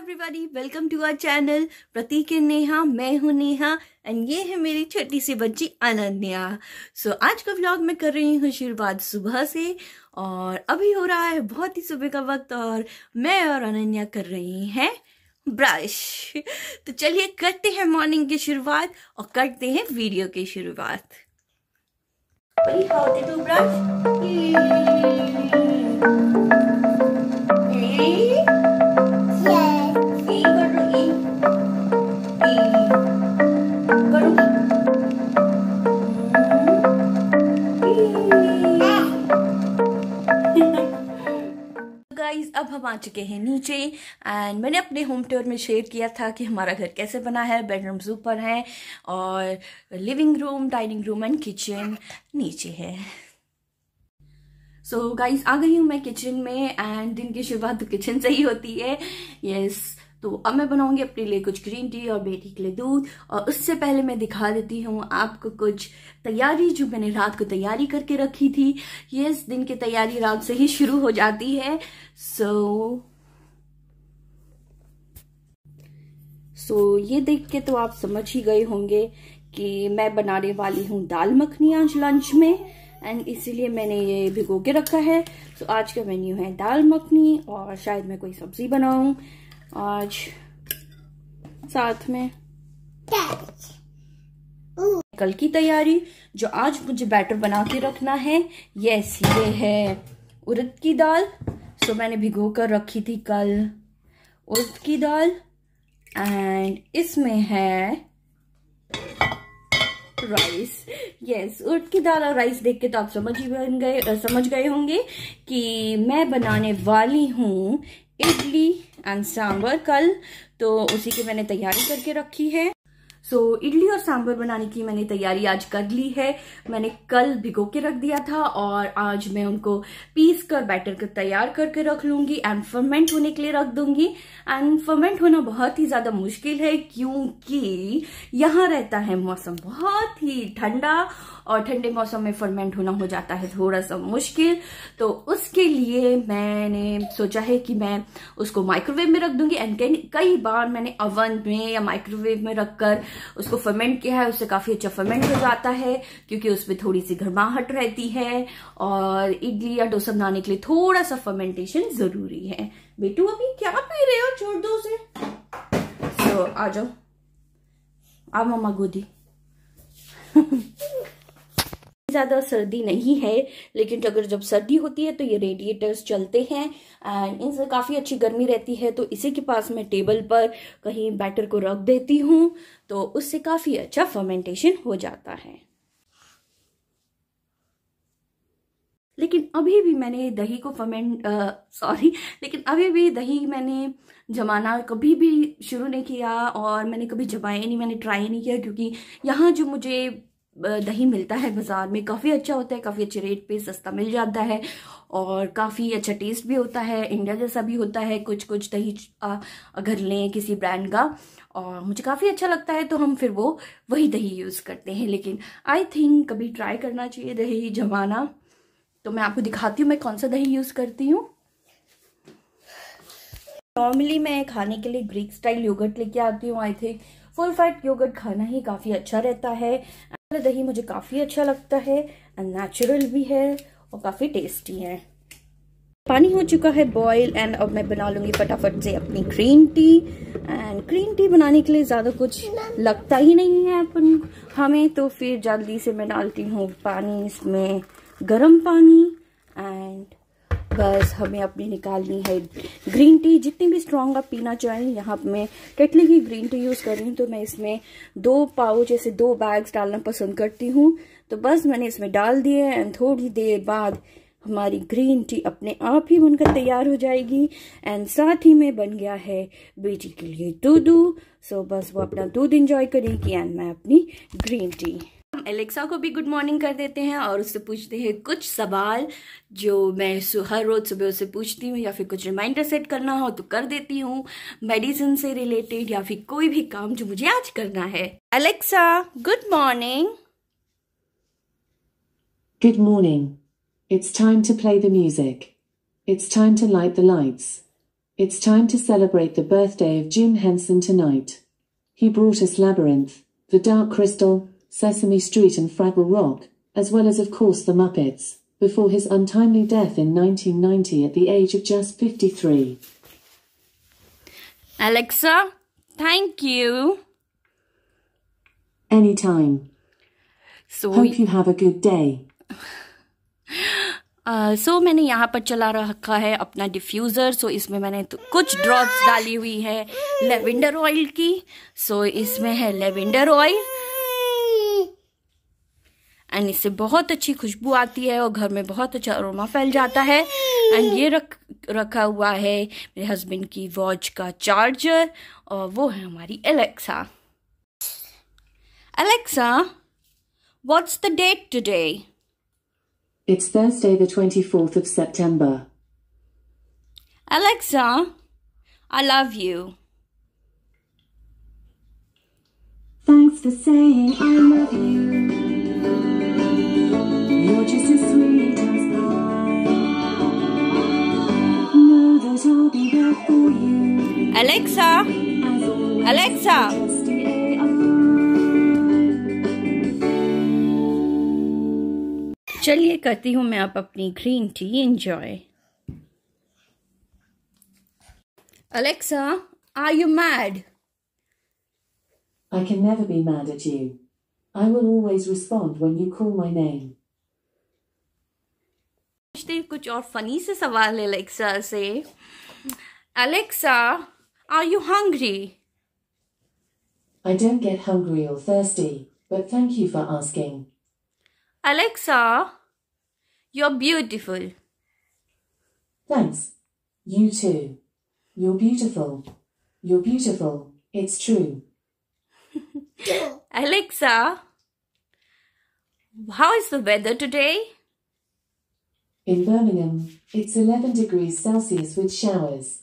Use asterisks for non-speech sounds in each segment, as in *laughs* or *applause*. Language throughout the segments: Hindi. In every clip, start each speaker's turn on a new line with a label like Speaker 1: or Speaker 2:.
Speaker 1: Everybody welcome to our channel Pratik Neha मैं हूँ नेहा एंड ये है मेरी छोटी सी बच्ची अनन्या सो so, आज का व्लॉग मैं कर रही हूँ शुरुआत सुबह से और अभी हो रहा है बहुत ही सुबह का वक्त और मैं और अनन्या कर रही हैं ब्रश तो चलिए करते हैं मॉर्निंग की शुरुआत और करते हैं वीडियो की शुरुआत ब्रश अब हम आ चुके हैं नीचे एंड मैंने अपने होम टूर में शेयर किया था कि हमारा घर कैसे बना है बेडरूम्स ऊपर हैं और living room dining room and kitchen नीचे है सो so, गाइस आ गई हूँ मैं किचन में एंड दिन की शुरुआत तो किचन से ही होती है यस yes, तो अब मैं बनाऊंगी अपने लिए कुछ ग्रीन टी और बेटी के लिए दूध और उससे पहले मैं दिखा देती हूँ आपको कुछ तैयारी जो मैंने रात को तैयारी करके रखी थी ये इस दिन की तैयारी रात से ही शुरू हो जाती है सो so, सो so, ये देख के तो आप समझ ही गए होंगे कि मैं बनाने वाली हूँ दाल मखनी आज लंच में एंड इसीलिए मैंने ये भिगो के रखा है सो so, आज का मेन्यू है दाल मखनी और शायद मैं कोई सब्जी बनाऊं आज साथ में कल की तैयारी जो आज मुझे बैटर बना के रखना है यस ये है उड़द की दाल सो मैंने भिगो कर रखी थी कल उड़द की दाल एंड इसमें है राइस यस उड़द की दाल और राइस देख के तो आप समझ बन गए समझ गए होंगे कि मैं बनाने वाली हूँ इडली एंड सांबर कल तो उसी की मैंने तैयारी करके रखी है सो so, इडली और सांभर बनाने की मैंने तैयारी आज कर ली है मैंने कल भिगो के रख दिया था और आज मैं उनको पीस कर बैटर कर तैयार करके रख लूंगी एंड फर्मेंट होने के लिए रख दूंगी एंड फर्मेंट होना बहुत ही ज्यादा मुश्किल है क्योंकि यहाँ रहता है मौसम बहुत ही ठंडा और ठंडे मौसम में फर्मेंट होना हो जाता है थोड़ा सा मुश्किल तो उसके लिए मैंने सोचा है कि मैं उसको माइक्रोवेव में रख दूंगी एंड कई बार मैंने अवन में या माइक्रोवेव में रखकर उसको फर्मेंट किया है उससे काफ़ी अच्छा फर्मेंट हो जाता है क्योंकि उसमें थोड़ी सी घरमाहट रहती है और इडली या डोसा बनाने के लिए थोड़ा सा फर्मेंटेशन ज़रूरी है बेटू अभी क्या पी रहे हो छोड़ दो उसे सो so, आ जाओ आ मम्मा गोदी *laughs* ज़्यादा सर्दी नहीं है लेकिन अगर जब सर्दी होती है तो ये रेडिएटर्स चलते हैं एंड इनसे काफ़ी अच्छी गर्मी रहती है तो इसी के पास मैं टेबल पर कहीं बैटर को रख देती हूँ तो उससे काफ़ी अच्छा फर्मेंटेशन हो जाता है लेकिन अभी भी मैंने दही को फर्मेंट सॉरी लेकिन अभी भी दही मैंने जमाना कभी भी शुरू नहीं किया और मैंने कभी जमाया नहीं मैंने ट्राई नहीं किया क्योंकि यहाँ जो मुझे दही मिलता है बाज़ार में काफ़ी अच्छा होता है काफ़ी अच्छे रेट पे सस्ता मिल जाता है और काफ़ी अच्छा टेस्ट भी होता है इंडिया जैसा भी होता है कुछ कुछ दही अगर लें किसी ब्रांड का और मुझे काफ़ी अच्छा लगता है तो हम फिर वो वही दही यूज़ करते हैं लेकिन आई थिंक कभी ट्राई करना चाहिए दही जमाना तो मैं आपको दिखाती हूँ मैं कौन सा दही यूज़ करती हूँ नॉर्मली मैं खाने के लिए ग्रीक स्टाइल योगर्ट लेके आती हूँ I think full fat yogurt खाना ही काफ़ी अच्छा रहता है दही मुझे काफ़ी अच्छा लगता है एंड नेचुरल भी है और काफ़ी टेस्टी है पानी हो चुका है बॉयल एंड अब मैं बना लूँगी फटाफट से अपनी green tea and green tea बनाने के लिए ज़्यादा कुछ लगता ही नहीं है अपन हमें तो फिर जल्दी से मैं डालती हूँ पानी इसमें गर्म पानी बस हमें अपनी निकालनी है ग्रीन टी जितनी भी स्ट्रांग आप पीना चाहें यहाँ मैं केटली की ग्रीन टी यूज़ कर रही हूँ तो मैं इसमें दो पाउच जैसे दो बैग्स डालना पसंद करती हूँ तो बस मैंने इसमें डाल दिए एंड थोड़ी देर बाद हमारी ग्रीन टी अपने आप ही बनकर तैयार हो जाएगी एंड साथ ही में बन गया है बेटी के लिए दूध सो बस वो अपना दूध इंजॉय करेगी एंड मैं अपनी ग्रीन टी हम एलेक्सा को भी गुड मॉर्निंग कर देते हैं और उससे पूछते हैं कुछ सवाल जो मैं हर रोज़ सुबह उससे पूछती हूँ या फिर कुछ रिमाइंडर सेट करना हो तो कर देती हूँ मेडिसिन से रिलेटेड या फिर कोई भी काम जो मुझे आज करना है Alexa good morning
Speaker 2: good morning it's time to play the music it's time to light the lights it's time to celebrate the birthday of Jim Henson tonight he brought us Labyrinth, the Dark Crystal, Sesame Street and Fraggle Rock, as well as of course The Muppets, before his untimely death in 1990 at the age of just 53.
Speaker 1: Alexa, thank you.
Speaker 2: Anytime. So Hope you have a good day.
Speaker 1: So *laughs* uh, so, मैंने यहाँ पर चला रखा है अपना डिफ्यूज़र सो so, इसमें मैंने तो कुछ ड्रॉप्स डाली हुई है लेवेंडर ऑयल की सो so, इसमें है लेवेंडर ऑयल एंड इससे बहुत अच्छी खुशबू आती है और घर में बहुत अच्छा अरोमा फैल जाता है एंड ये रख रखा हुआ है मेरे हस्बैंड की वॉच का
Speaker 2: चार्जर
Speaker 1: और वो है हमारी Alexa Alexa what's the date today
Speaker 2: it's Thursday the 24th of September
Speaker 1: Alexa I love you
Speaker 2: Thanks for saying I love you.
Speaker 1: Alexa! Alexa! चलिए करती हूँ मैं आप अपनी green
Speaker 2: tea enjoy
Speaker 1: Alexa, are you mad?
Speaker 2: I can never be mad at you. I will always respond when you call my name.
Speaker 1: पूछते हैं कुछ और फनी से सवाल एलेक्सा से Alexa are
Speaker 2: I don't get hungry or thirsty, but thank you for asking.
Speaker 1: Alexa, you're beautiful.
Speaker 2: Thanks. You too. You're beautiful. You're beautiful. It's true.
Speaker 1: *laughs* Alexa, how is the weather today?
Speaker 2: In Birmingham, it's 11 degrees Celsius with showers.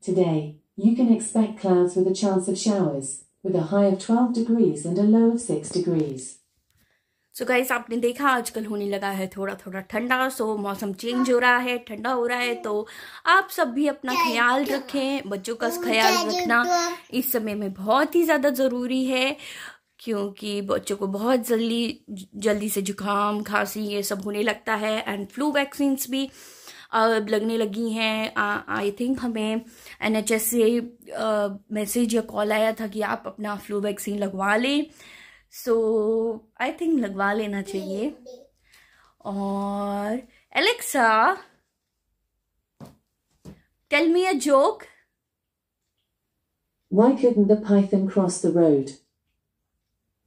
Speaker 2: Today, you can expect clouds with a chance of showers, with a high of 12 degrees and a low of 6 degrees.
Speaker 1: So so guys आपने देखा आजकल होने लगा है थोड़ा थोड़ा ठंडा सो मौसम चेंज हो रहा है ठंडा हो रहा है तो आप सब भी अपना ख्याल रखें बच्चों का ख्याल रखना इस समय में बहुत ही ज़्यादा ज़रूरी है क्योंकि बच्चों को बहुत जल्दी जल्दी से जुकाम खांसी ये सब होने लगता है एंड फ्लू वैक्सीन्स भी अब लगने लगी हैं आई थिंक हमें एन से मैसेज या कॉल आया था कि आप अपना फ्लू वैक्सीन लगवा लें सो आई थिंक लगवा लेना चाहिए और Alexa tell me a joke
Speaker 2: why couldn't the python cross the road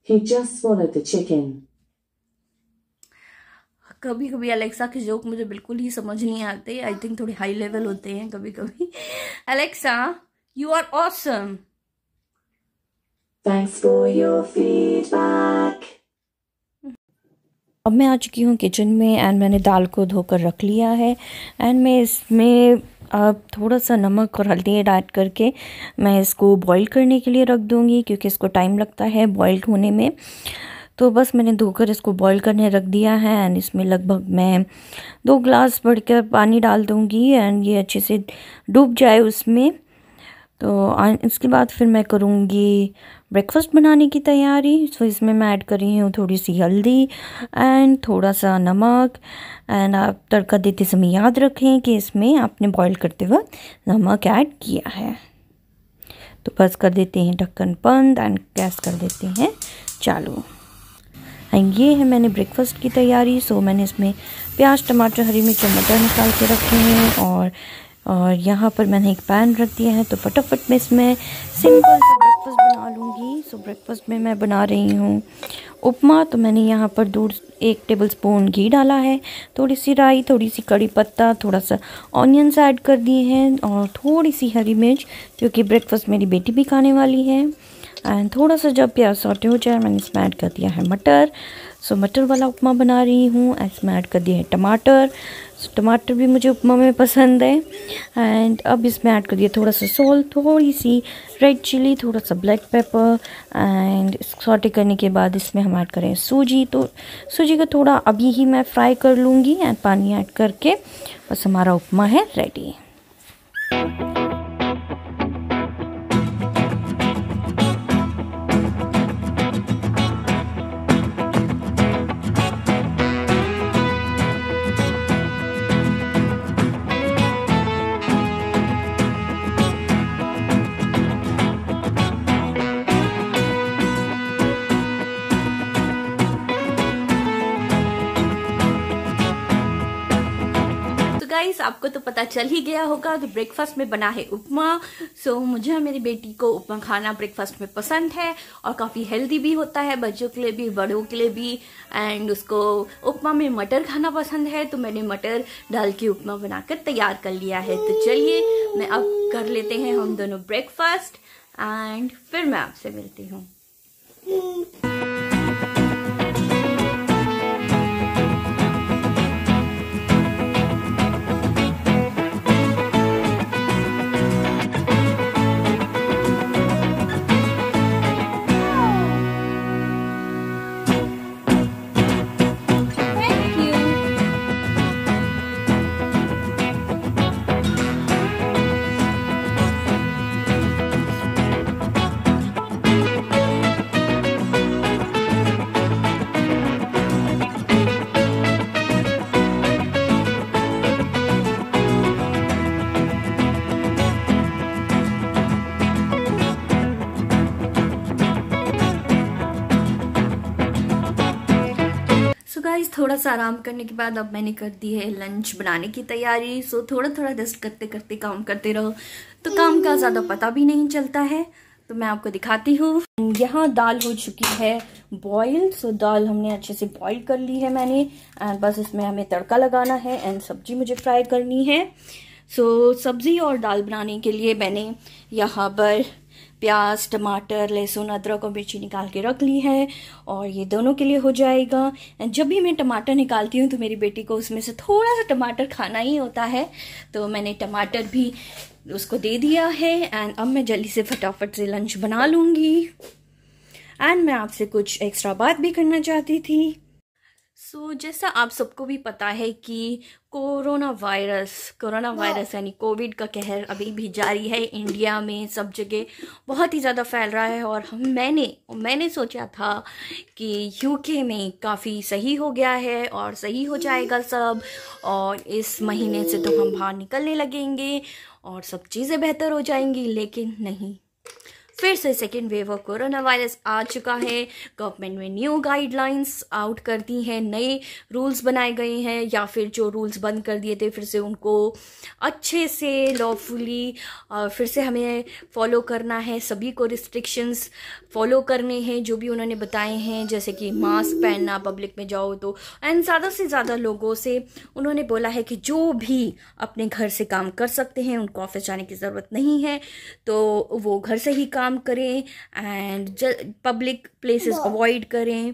Speaker 2: He just swallowed the chicken.
Speaker 1: कभी कभी अलेक्सा के जोक मुझे बिल्कुल ही समझ नहीं आते आई थिंक थोड़े हाई लेवल होते हैं कभी कभी Alexa you are awesome
Speaker 2: thanks for your feedback
Speaker 1: अब मैं आ चुकी हूँ किचन में एंड मैंने दाल को धोकर रख लिया है एंड मैं इसमें अब थोड़ा सा नमक और हल्दी ऐड करके मैं इसको बॉईल करने के लिए रख दूँगी क्योंकि इसको टाइम लगता है बॉईल होने में तो बस मैंने धोकर इसको बॉईल करने रख दिया है एंड इसमें लगभग मैं दो ग्लास बढ़कर पानी डाल दूँगी एंड ये अच्छे से डूब जाए उसमें तो इसके बाद फिर मैं करूँगी ब्रेकफास्ट बनाने की तैयारी सो so, इसमें मैं ऐड कर रही हूँ थोड़ी सी हल्दी एंड थोड़ा सा नमक एंड आप तड़का देते समय याद रखें कि इसमें आपने बॉईल करते वक्त नमक ऐड किया है तो बस कर देते हैं ढक्कन बंद एंड गैस कर देते हैं चालू एंड ये है मैंने ब्रेकफास्ट की तैयारी सो मैंने इसमें प्याज टमाटर हरी मिर्च मटर निकाल के रखे हैं और और यहाँ पर मैंने एक पैन रख दिया है तो फटाफट में इसमें सिंपल सो ब्रेकफास्ट में मैं बना रही हूँ उपमा तो मैंने यहाँ पर दूध एक टेबल स्पून घी डाला है थोड़ी सी राई थोड़ी सी कड़ी पत्ता थोड़ा सा ऑनियंस ऐड कर दिए हैं और थोड़ी सी हरी मिर्च क्योंकि ब्रेकफास्ट मेरी बेटी भी खाने वाली है एंड थोड़ा सा जब प्याज सॉटे हो जाए मैंने इसमें ऐड कर दिया है मटर सो मटर वाला उपमा बना रही हूँ इसमें ऐड कर दिया है टमाटर टमाटर भी मुझे उपमा में पसंद है एंड अब इसमें ऐड कर दिया थोड़ा सा सॉल्ट थोड़ी सी रेड चिली थोड़ा सा ब्लैक पेपर एंड सॉटे करने के बाद इसमें हम ऐड करें सूजी तो सूजी का थोड़ा अभी ही मैं फ्राई कर लूँगी एंड पानी ऐड करके बस हमारा उपमा है रेडी पता चल ही गया होगा कि ब्रेकफास्ट में बना है उपमा सो so, मुझे मेरी बेटी को उपमा खाना ब्रेकफास्ट में पसंद है और काफ़ी हेल्दी भी होता है बच्चों के लिए भी बड़ों के लिए भी एंड उसको उपमा में मटर खाना पसंद है तो मैंने मटर डाल के उपमा बनाकर तैयार कर लिया है तो चलिए मैं अब कर लेते हैं हम दोनों ब्रेकफास्ट एंड फिर मैं आपसे मिलती हूँ hmm. सा आराम करने के बाद अब मैंने कर दी है लंच बनाने की तैयारी सो थोड़ा थोड़ा रेस्ट करते करते काम करते रहो तो काम का ज़्यादा पता भी नहीं चलता है तो मैं आपको दिखाती हूँ यहाँ दाल हो चुकी है बॉईल सो दाल हमने अच्छे से बॉईल कर ली है मैंने एंड बस इसमें हमें तड़का लगाना है एंड सब्जी मुझे फ्राई करनी है सो so, सब्ज़ी और दाल बनाने के लिए मैंने यहाँ पर प्याज टमाटर लहसुन अदरक और मिर्ची निकाल के रख ली है और ये दोनों के लिए हो जाएगा एंड जब भी मैं टमाटर निकालती हूँ तो मेरी बेटी को उसमें से थोड़ा सा टमाटर खाना ही होता है तो मैंने टमाटर भी उसको दे दिया है एंड अब मैं जल्दी से फटाफट से लंच बना लूँगी एंड मैं आपसे कुछ एक्स्ट्रा बात भी करना चाहती थी सो so, जैसा आप सबको भी पता है कि कोरोना वायरस कोरोना वायरस यानी कोविड का कहर अभी भी जारी है इंडिया में सब जगह बहुत ही ज़्यादा फैल रहा है और हम मैंने मैंने सोचा था कि यूके में काफ़ी सही हो गया है और सही हो जाएगा हम्म। सब और इस महीने से तो हम बाहर निकलने लगेंगे और सब चीज़ें बेहतर हो जाएंगी लेकिन नहीं फिर से second wave of corona virus आ चुका है गवर्नमेंट में न्यू गाइडलाइंस आउट कर दी हैं नए रूल्स बनाए गए हैं या फिर जो रूल्स बंद कर दिए थे फिर से उनको अच्छे से लॉफुली फिर से हमें फॉलो करना है सभी को रिस्ट्रिक्शंस फॉलो करने हैं जो भी उन्होंने बताए हैं जैसे कि मास्क पहनना पब्लिक में जाओ तो एंड ज़्यादा से ज़्यादा लोगों से उन्होंने बोला है कि जो भी अपने घर से काम कर सकते हैं उनको ऑफिस जाने की ज़रूरत नहीं है तो वो घर से ही काम काम करें एंड पब्लिक प्लेसेस अवॉइड करें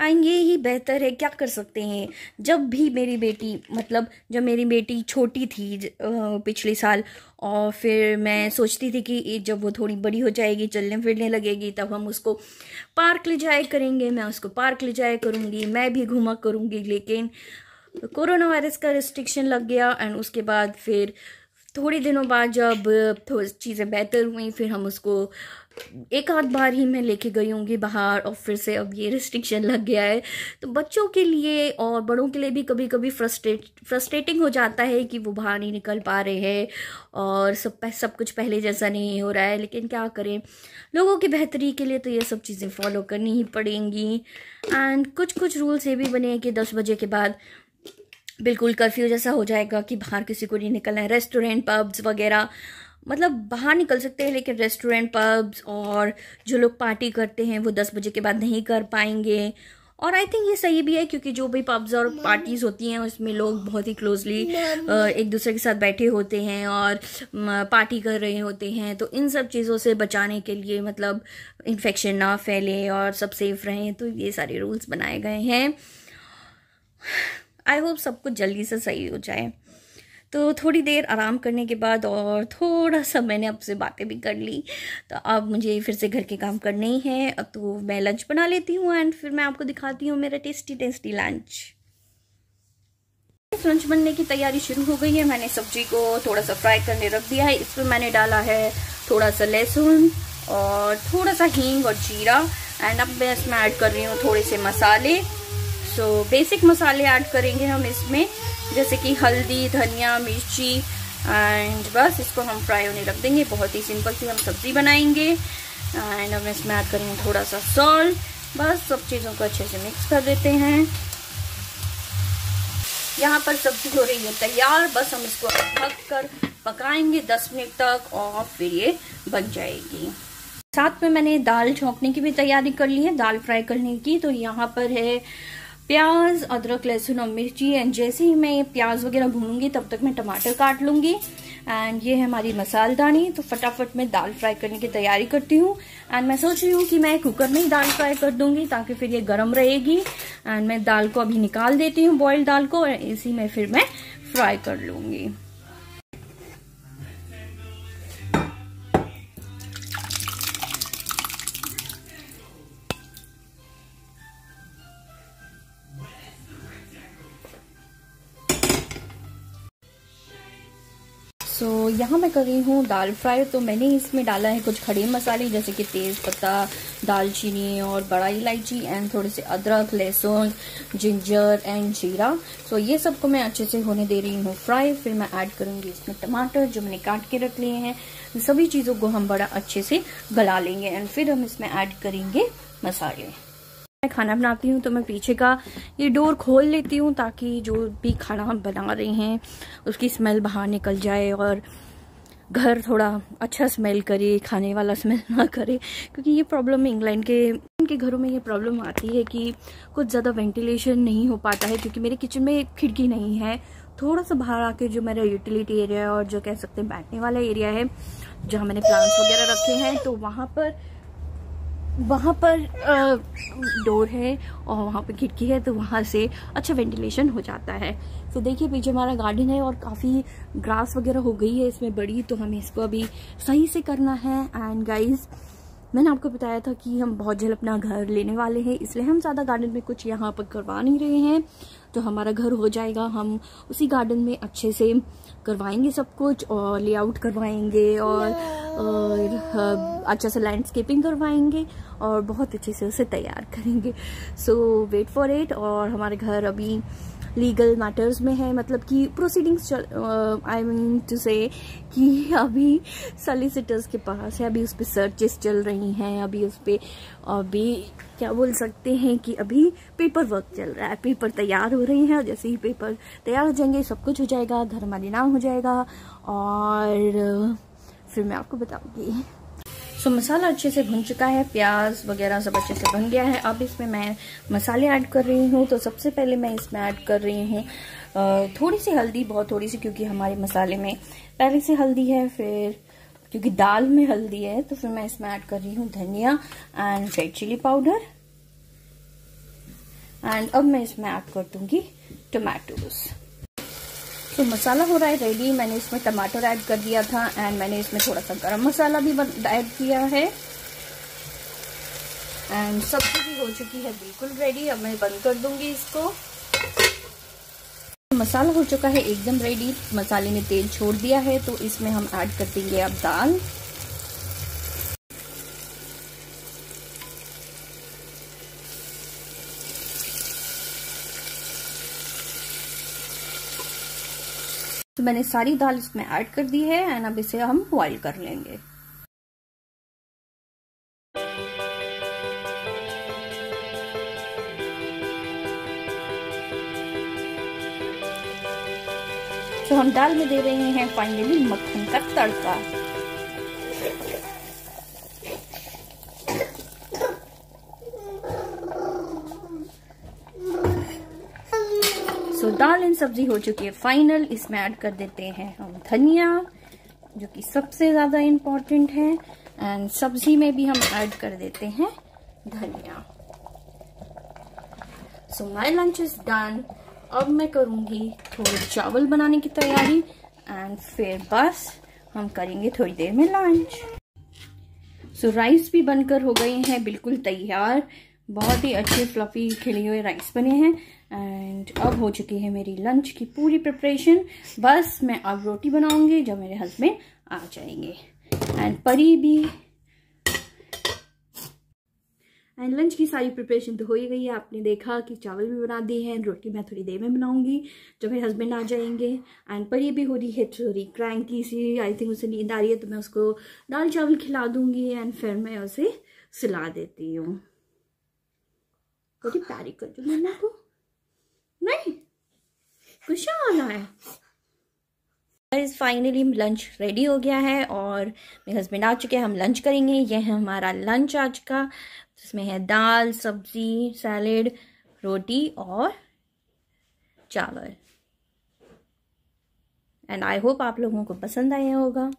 Speaker 1: एंड ये ही बेहतर है क्या कर सकते हैं जब भी मेरी बेटी मतलब जब मेरी बेटी छोटी थी पिछले साल और फिर मैं सोचती थी कि जब वो थोड़ी बड़ी हो जाएगी चलने फिरने लगेगी तब हम उसको पार्क ले जाया करेंगे मैं उसको पार्क ले जाया करूँगी मैं भी घूमा करूँगी लेकिन कोरोना वायरस का रिस्ट्रिक्शन लग गया एंड उसके बाद फिर थोड़े दिनों बाद जब तो चीज़ें बेहतर हुई फिर हम उसको एक आध बार ही मैं लेके गई होंगी बाहर और फिर से अब ये रिस्ट्रिक्शन लग गया है तो बच्चों के लिए और बड़ों के लिए भी कभी कभी फ्रस्ट्रेट फ्रस्ट्रेटिंग हो जाता है कि वो बाहर नहीं निकल पा रहे हैं और सब सब कुछ पहले जैसा नहीं हो रहा है लेकिन क्या करें लोगों की बेहतरी के लिए तो ये सब चीज़ें फॉलो करनी ही पड़ेंगी एंड कुछ कुछ रूल्स ये भी बने हैं कि दस बजे के बाद बिल्कुल कर्फ्यू जैसा हो जाएगा कि बाहर किसी को नहीं निकलना है रेस्टोरेंट पब्स वगैरह मतलब बाहर निकल सकते हैं लेकिन रेस्टोरेंट पब्स और जो लोग पार्टी करते हैं वो दस बजे के बाद नहीं कर पाएंगे और आई थिंक ये सही भी है क्योंकि जो भी पब्स और पार्टीज़ होती हैं उसमें लोग बहुत ही क्लोजली एक दूसरे के साथ बैठे होते हैं और पार्टी कर रहे होते हैं तो इन सब चीज़ों से बचाने के लिए मतलब इन्फेक्शन ना फैले और सब सेफ रहें तो ये सारे रूल्स बनाए गए हैं आई होप सब कुछ जल्दी से सही हो जाए तो थोड़ी देर आराम करने के बाद और थोड़ा सा मैंने आपसे बातें भी कर ली तो अब मुझे फिर से घर के काम करने ही हैं अब तो मैं लंच बना लेती हूँ एंड फिर मैं आपको दिखाती हूँ मेरा टेस्टी टेस्टी लंच लंच बनने की तैयारी शुरू हो गई है मैंने सब्जी को थोड़ा सा फ्राई करने रख दिया है इसमें मैंने डाला है थोड़ा सा लहसुन और थोड़ा सा हींग और जीरा एंड अब मैं इसमें ऐड कर रही हूँ थोड़े से मसाले सो बेसिक मसाले ऐड करेंगे हम इसमें जैसे कि हल्दी धनिया मिर्ची एंड बस इसको हम फ्राई होने रख देंगे बहुत ही सिंपल सी हम सब्ज़ी बनाएंगे एंड हम इसमें ऐड करेंगे थोड़ा सा सॉल्ट बस सब चीज़ों को अच्छे से मिक्स कर देते हैं यहाँ पर सब्ज़ी हो रही है तैयार बस हम इसको ढक कर पकाएंगे 10 मिनट तक और फिर ये बन जाएगी साथ में मैंने दाल झोंकने की भी तैयारी कर ली है दाल फ्राई करने की तो यहाँ पर है प्याज अदरक लहसुन और मिर्ची एंड जैसे ही मैं ये प्याज वगैरह भूनूंगी तब तक मैं टमाटर काट लूंगी एंड ये है हमारी मसालदानी तो फटाफट मैं दाल फ्राई करने की तैयारी करती हूँ एंड मैं सोच रही हूँ कि मैं कुकर में ही दाल फ्राई कर दूंगी ताकि फिर ये गर्म रहेगी एंड मैं दाल को अभी निकाल देती हूँ बॉइल्ड दाल को इसी में फिर मैं फ्राई कर लूंगी यहाँ मैं कर रही हूँ दाल फ्राई तो मैंने इसमें डाला है कुछ खड़े मसाले जैसे कि तेज़ पत्ता दालचीनी और बड़ा इलायची एंड थोड़े से अदरक लहसुन जिंजर एंड जीरा सो तो ये सबको मैं अच्छे से होने दे रही हूँ फ्राई फिर मैं ऐड करूँगी इसमें टमाटर जो मैंने काट के रख लिए हैं सभी चीज़ों को हम बड़ा अच्छे से गला लेंगे एंड फिर हम इसमें ऐड करेंगे मसाले मैं खाना बनाती हूँ तो मैं पीछे का ये डोर खोल लेती हूँ ताकि जो भी खाना हम बना रहे हैं उसकी स्मेल बाहर निकल जाए और घर थोड़ा अच्छा स्मेल करे खाने वाला स्मेल ना करे क्योंकि ये प्रॉब्लम इंग्लैंड के इनके घरों में ये प्रॉब्लम आती है कि कुछ ज़्यादा वेंटिलेशन नहीं हो पाता है क्योंकि मेरे किचन में खिड़की नहीं है थोड़ा सा बाहर आके जो मेरा यूटिलिटी एरिया है और जो कह सकते हैं बैठने वाला एरिया है जहाँ मैंने प्लांट्स वगैरह रखे हैं तो वहाँ पर वहाँ पर डोर है और वहाँ पर खिड़की है तो वहाँ से अच्छा वेंटिलेशन हो जाता है तो देखिए पीछे हमारा गार्डन है और काफ़ी ग्रास वगैरह हो गई है इसमें बड़ी तो हमें इसको अभी सही से करना है एंड गाइज मैंने आपको बताया था कि हम बहुत जल्द अपना घर लेने वाले हैं इसलिए हम ज़्यादा गार्डन में कुछ यहाँ पर करवा नहीं रहे हैं तो हमारा घर हो जाएगा हम उसी गार्डन में अच्छे से करवाएंगे सब कुछ और लेआउट करवाएंगे और, और अच्छा सा लैंडस्केपिंग करवाएंगे और बहुत अच्छे से उसे तैयार करेंगे सो वेट फॉर इट और हमारे घर अभी लीगल मैटर्स में है मतलब कि प्रोसीडिंग्स आई मीन टू से कि *laughs* अभी सॉलिसिटर्स के पास है अभी उस पर सर्चेस चल रही हैं अभी उस पर अभी क्या बोल सकते हैं कि अभी पेपर वर्क चल रहा है पेपर तैयार हो रहे हैं और जैसे ही पेपर तैयार हो जाएंगे सब कुछ हो जाएगा घर हमारे नाम हो जाएगा और फिर मैं आपको बताऊँगी सो मसाला अच्छे से भुन चुका है प्याज वगैरह सब अच्छे से भुन गया है अब इसमें मैं मसाले ऐड कर रही हूँ तो सबसे पहले मैं इसमें ऐड कर रही हूँ थोड़ी सी हल्दी बहुत थोड़ी सी क्योंकि हमारे मसाले में पहले से हल्दी है फिर क्योंकि दाल में हल्दी है तो फिर मैं इसमें ऐड कर रही हूँ धनिया and red chilli powder and अब मैं इसमें ऐड कर दूंगी टोमेटोज दोस्तों मसाला हो रहा है रेडी मैंने इसमें टमाटर ऐड कर दिया था एंड मैंने इसमें थोड़ा सा गरम मसाला भी ऐड किया है एंड सब्जी भी हो चुकी है बिल्कुल रेडी अब मैं बंद कर दूंगी इसको मसाला हो चुका है एकदम रेडी मसाले ने तेल छोड़ दिया है तो इसमें हम ऐड कर देंगे अब दाल तो मैंने सारी दाल इसमें ऐड कर दी है एंड अब इसे हम बॉइल कर लेंगे तो हम दाल में दे रहे हैं फाइनली मक्खन का तड़का सब्जी हो चुकी है फाइनल इसमें ऐड कर देते हैं हम धनिया जो कि सबसे ज़्यादा इम्पॉर्टेंट है एंड सब्जी में भी हम ऐड कर देते हैं धनिया so my lunch is done अब मैं करूँगी थोड़े चावल बनाने की तैयारी एंड फिर बस हम करेंगे थोड़ी देर में लंच सो so, राइस भी बनकर हो गए हैं बिल्कुल तैयार बहुत ही अच्छे फ्लफी खिले हुए राइस बने हैं एंड अब हो चुकी है मेरी लंच की पूरी प्रिपरेशन बस मैं अब रोटी बनाऊंगी जब मेरे हस्बैंड आ जाएंगे एंड परी भी एंड लंच की सारी प्रिपरेशन तो हो ही गई है आपने देखा कि चावल भी बना दिए हैं रोटी मैं थोड़ी देर में बनाऊंगी जब मेरे हस्बैंड आ जाएंगे एंड परी भी हो रही है थोड़ी क्रैंकी सी आई थिंक उसे नींद आ रही है तो मैं उसको दाल चावल खिला दूंगी एंड फिर मैं उसे सिला देती हूँ थोड़ी प्यारी कर दूंगी मैं को नहीं कुछ आना है फाइनली लंच रेडी हो गया है और मेरे हस्बैंड आ चुके हैं हम लंच करेंगे यह है हमारा लंच आज का जिसमें है दाल सब्जी सैलेड रोटी और चावल एंड आई होप आप लोगों को पसंद आया होगा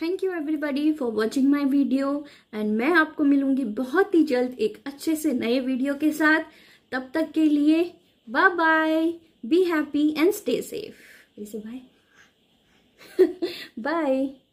Speaker 1: thank you everybody for watching my video and मैं आपको मिलूंगी बहुत ही जल्द एक अच्छे से नए वीडियो के साथ तब तक के लिए bye bye be happy and stay safe bye bye